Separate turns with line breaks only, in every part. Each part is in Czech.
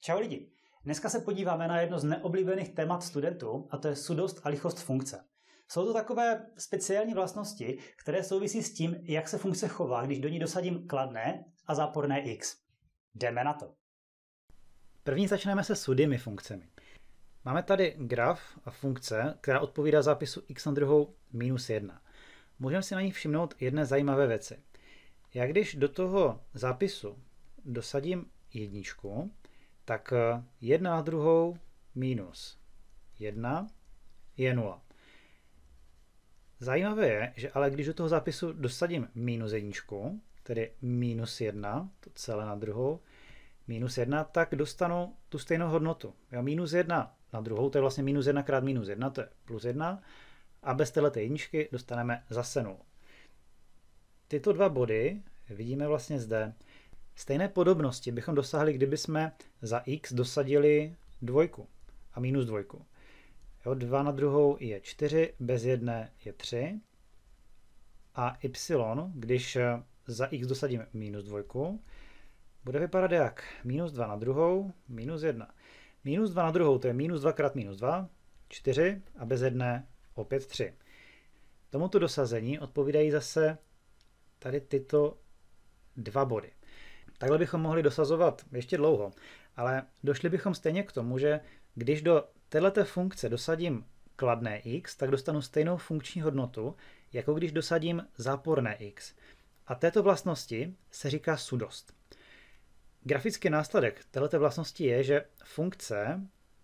Čau lidi! Dneska se podíváme na jedno z neoblíbených témat studentů a to je sudost a lichost funkce. Jsou to takové speciální vlastnosti, které souvisí s tím, jak se funkce chová, když do ní dosadím kladné a záporné x. Jdeme na to. První začneme se sudými funkcemi. Máme tady graf a funkce, která odpovídá zápisu x na druhou minus 1. Můžeme si na ní všimnout jedné zajímavé věci. Jak když do toho zápisu dosadím jedničku, tak eh, jedna na druhou minus jedna je nula. Zajímavé je, že ale když do toho zápisu dosadím minus jedničku, tedy minus jedna, to celé na druhou, minus jedna, tak dostanu tu stejnou hodnotu. Jo, minus jedna na druhou, to je vlastně minus jedna krát minus jedna, to je plus jedna, a bez téhle jedničky dostaneme zase nulu. Tyto dva body vidíme vlastně zde. Stejné podobnosti bychom dosáhli, kdyby jsme za x dosadili dvojku a minus dvojku. Jo, 2 na druhou je 4, bez jedné je 3. A y, když eh, za x dosadím minus dvojku, bude vypadat jak minus 2 na druhou, minus 1. Minus 2 na druhou, to je minus 2 krát minus 2, 4 a bez jedné opět 3. Tomuto dosazení odpovídají zase tady tyto dva body. Takhle bychom mohli dosazovat ještě dlouho, ale došli bychom stejně k tomu, že když do této funkce dosadím kladné x, tak dostanu stejnou funkční hodnotu, jako když dosadím záporné x. A této vlastnosti se říká sudost. Grafický následek této vlastnosti je, že funkce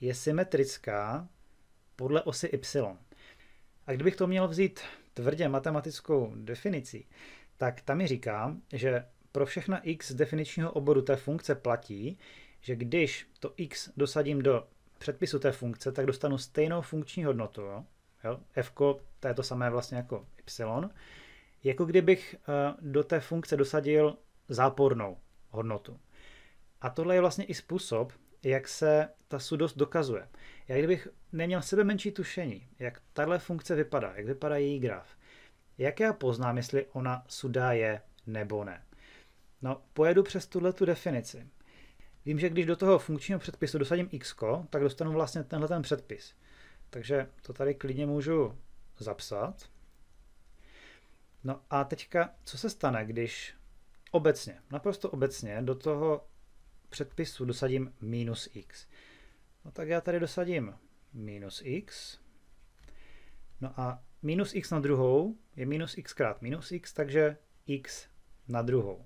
je symetrická podle osy y. A kdybych to měl vzít tvrdě matematickou definicí, tak tam mi říkám, že pro všechna x definičního oboru té funkce platí, že když to x dosadím do předpisu té funkce, tak dostanu stejnou funkční hodnotu. f to je to samé vlastně jako y, jako kdybych eh, do té funkce dosadil zápornou hodnotu. A tohle je vlastně i způsob, jak se ta sudost dokazuje. Já kdybych neměl sebe menší tušení, jak tahle funkce vypadá, jak vypadá její graf, jak já poznám, jestli ona sudá je nebo ne. No, pojedu přes tuhle tu definici. Vím, že když do toho funkčního předpisu dosadím x, tak dostanu vlastně tenhle ten předpis. Takže to tady klidně můžu zapsat. No a teďka, co se stane, když obecně, naprosto obecně, do toho předpisu dosadím minus x. No tak já tady dosadím minus x. No a minus x na druhou je minus x krát minus x, takže x na druhou.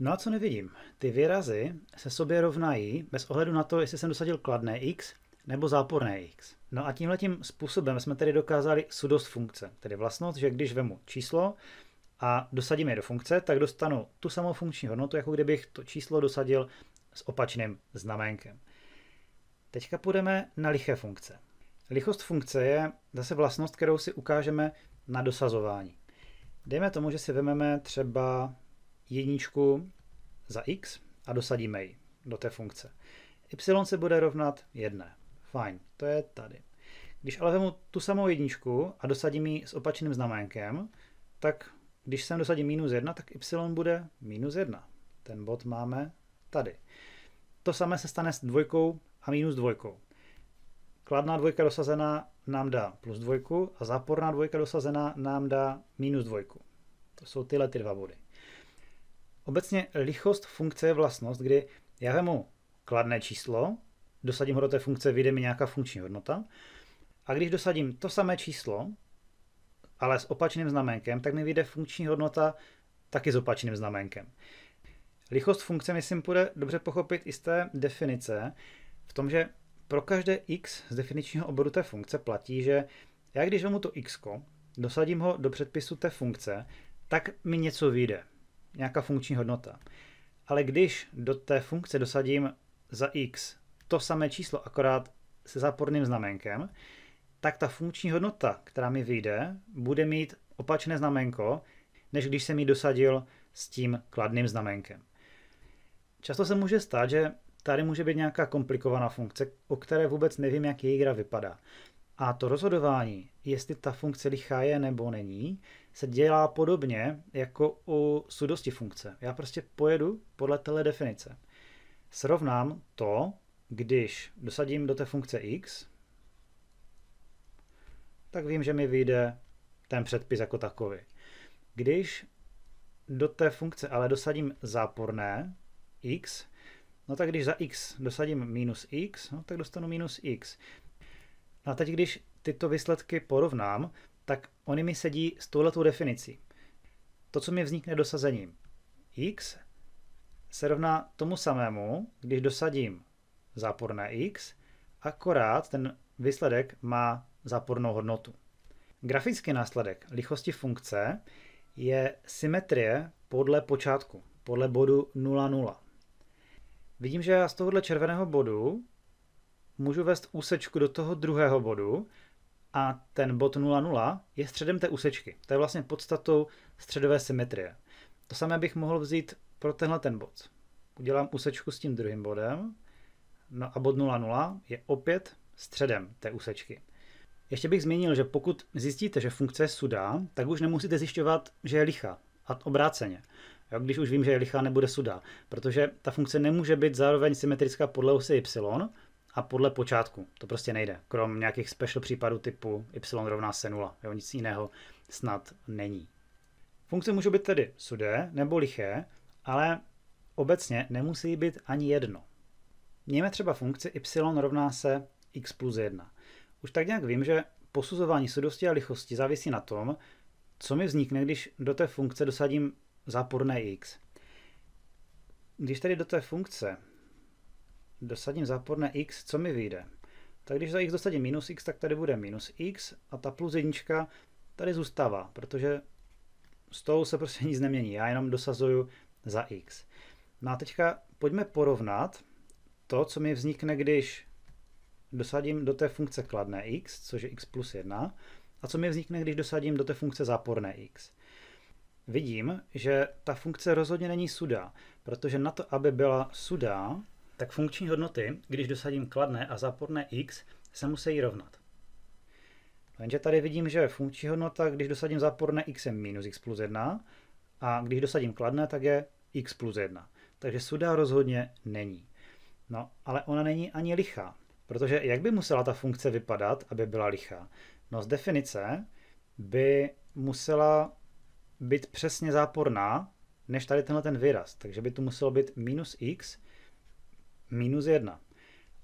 No a co nevidím? Ty výrazy se sobě rovnají bez ohledu na to, jestli jsem dosadil kladné x nebo záporné x. No a tímhletím způsobem jsme tedy dokázali sudost funkce, tedy vlastnost, že když vemu číslo a dosadím je do funkce, tak dostanu tu samou funkční hodnotu, jako kdybych to číslo dosadil s opačným znaménkem. Teďka půjdeme na liché funkce. Lichost funkce je zase vlastnost, kterou si ukážeme na dosazování. Dejme tomu, že si vezmeme třeba jedničku za x a dosadíme ji do té funkce. y se bude rovnat jedné. Fajn, to je tady. Když ale vemu tu samou jedničku a dosadím ji s opačným znaménkem, tak když sem dosadím minus 1, tak y bude minus 1. Ten bod máme tady. To samé se stane s dvojkou a minus dvojkou. Kladná dvojka dosazená nám dá plus dvojku a záporná dvojka dosazená nám dá minus dvojku. To jsou tyhle ty dva body. Obecně lichost funkce je vlastnost, kdy já vemu kladné číslo, dosadím ho do té funkce, vyjde mi nějaká funkční hodnota. A když dosadím to samé číslo, ale s opačným znamenkem, tak mi vyjde funkční hodnota taky s opačným znamenkem. Lichost funkce, myslím, bude dobře pochopit i z té definice, v tom, že pro každé x z definičního oboru té funkce platí, že já když vemu to x, dosadím ho do předpisu té funkce, tak mi něco vyjde nějaká funkční hodnota. Ale když do té funkce dosadím za x to samé číslo, akorát se záporným znamenkem, tak ta funkční hodnota, která mi vyjde, bude mít opačné znamenko, než když jsem ji dosadil s tím kladným znamenkem. Často se může stát, že tady může být nějaká komplikovaná funkce, o které vůbec nevím, jak její hra vypadá. A to rozhodování, jestli ta funkce lichá je nebo není, se dělá podobně jako u sudosti funkce. Já prostě pojedu podle téhle definice. Srovnám to, když dosadím do té funkce x, tak vím, že mi vyjde ten předpis jako takový. Když do té funkce ale dosadím záporné x, no tak když za x dosadím minus x, no tak dostanu minus x. No a teď, když tyto výsledky porovnám, tak oni mi sedí s touhletou definicí. To, co mi vznikne dosazením x, se rovná tomu samému, když dosadím záporné x, akorát ten výsledek má zápornou hodnotu. Grafický následek lichosti funkce je symetrie podle počátku, podle bodu 0,0. Vidím, že já z tohohle červeného bodu můžu vést úsečku do toho druhého bodu a ten bod 0,0 je středem té úsečky. To je vlastně podstatou středové symetrie. To samé bych mohl vzít pro tenhle ten bod. Udělám úsečku s tím druhým bodem, no a bod 0,0 je opět středem té úsečky. Ještě bych zmínil, že pokud zjistíte, že funkce je sudá, tak už nemusíte zjišťovat, že je lichá. A obráceně. Jo, když už vím, že je lichá, nebude sudá. Protože ta funkce nemůže být zároveň symetrická podle osy y, a podle počátku. To prostě nejde. Krom nějakých special případů typu y rovná se 0. Jo, nic jiného snad není. Funkce můžou být tedy sudé nebo liché, ale obecně nemusí být ani jedno. Mějme třeba funkci y rovná se x plus 1. Už tak nějak vím, že posuzování sudosti a lichosti závisí na tom, co mi vznikne, když do té funkce dosadím záporné x. Když tedy do té funkce dosadím záporné x, co mi vyjde? Tak když za x dosadím minus x, tak tady bude minus x a ta plus jednička tady zůstává, protože s tou se prostě nic nemění, já jenom dosazuju za x. No a teďka pojďme porovnat to, co mi vznikne, když dosadím do té funkce kladné x, což je x plus 1, a co mi vznikne, když dosadím do té funkce záporné x. Vidím, že ta funkce rozhodně není sudá, protože na to, aby byla sudá, tak funkční hodnoty, když dosadím kladné a záporné x, se musí rovnat. Jenže tady vidím, že funkční hodnota, když dosadím záporné x je minus x plus 1 a když dosadím kladné, tak je x plus 1. Takže suda rozhodně není. No, ale ona není ani lichá, protože jak by musela ta funkce vypadat, aby byla lichá? No z definice by musela být přesně záporná, než tady tenhle ten výraz. Takže by tu muselo být minus x minus 1.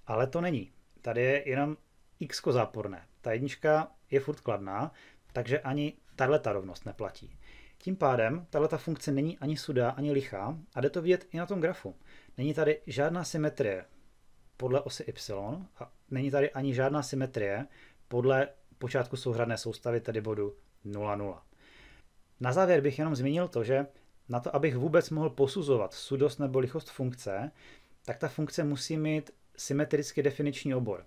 Ale to není. Tady je jenom x záporné. Ta jednička je furt kladná, takže ani tahle ta rovnost neplatí. Tím pádem tahle funkce není ani sudá, ani lichá a jde to vidět i na tom grafu. Není tady žádná symetrie podle osy y a není tady ani žádná symetrie podle počátku souhradné soustavy, tedy bodu 0, 0. Na závěr bych jenom zmínil to, že na to, abych vůbec mohl posuzovat sudost nebo lichost funkce, tak ta funkce musí mít symetricky definiční obor.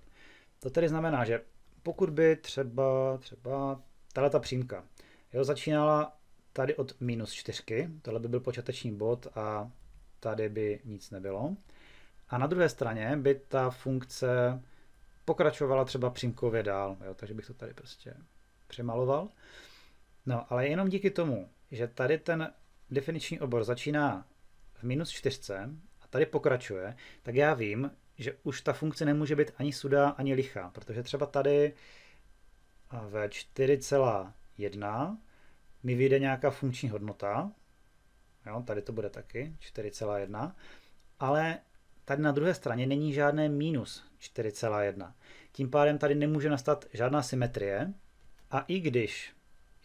To tedy znamená, že pokud by třeba, třeba tahle ta přímka jo, začínala tady od minus čtyřky, tohle by byl počáteční bod a tady by nic nebylo. A na druhé straně by ta funkce pokračovala třeba přímkově dál, jo, takže bych to tady prostě přemaloval. No, ale jenom díky tomu, že tady ten definiční obor začíná v minus čtyřce tady pokračuje, tak já vím, že už ta funkce nemůže být ani sudá, ani lichá, protože třeba tady ve 4,1 mi vyjde nějaká funkční hodnota, jo, tady to bude taky 4,1, ale tady na druhé straně není žádné minus 4,1. Tím pádem tady nemůže nastat žádná symetrie a i když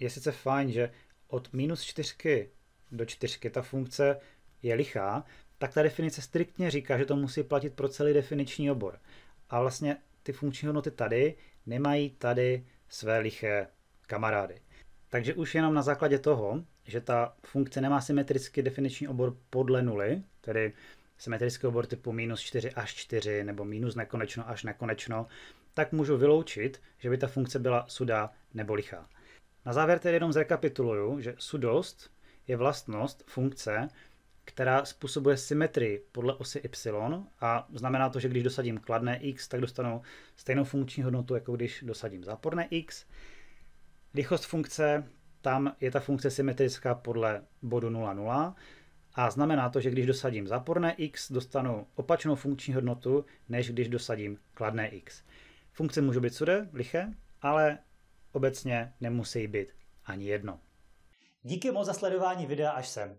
je sice fajn, že od minus 4 do 4 ta funkce je lichá, tak ta definice striktně říká, že to musí platit pro celý definiční obor. A vlastně ty funkční hodnoty tady nemají tady své liché kamarády. Takže už jenom na základě toho, že ta funkce nemá symetrický definiční obor podle nuly, tedy symetrický obor typu minus 4 až 4 nebo minus nekonečno až nekonečno, tak můžu vyloučit, že by ta funkce byla sudá nebo lichá. Na závěr tedy jenom zrekapituluju, že sudost je vlastnost funkce, která způsobuje symetrii podle osy y a znamená to, že když dosadím kladné x, tak dostanu stejnou funkční hodnotu, jako když dosadím záporné x. Rychlost funkce, tam je ta funkce symetrická podle bodu 0, 0 a znamená to, že když dosadím záporné x, dostanu opačnou funkční hodnotu, než když dosadím kladné x. Funkce můžou být sude, liché, ale obecně nemusí být ani jedno. Díky moc za sledování videa až sem.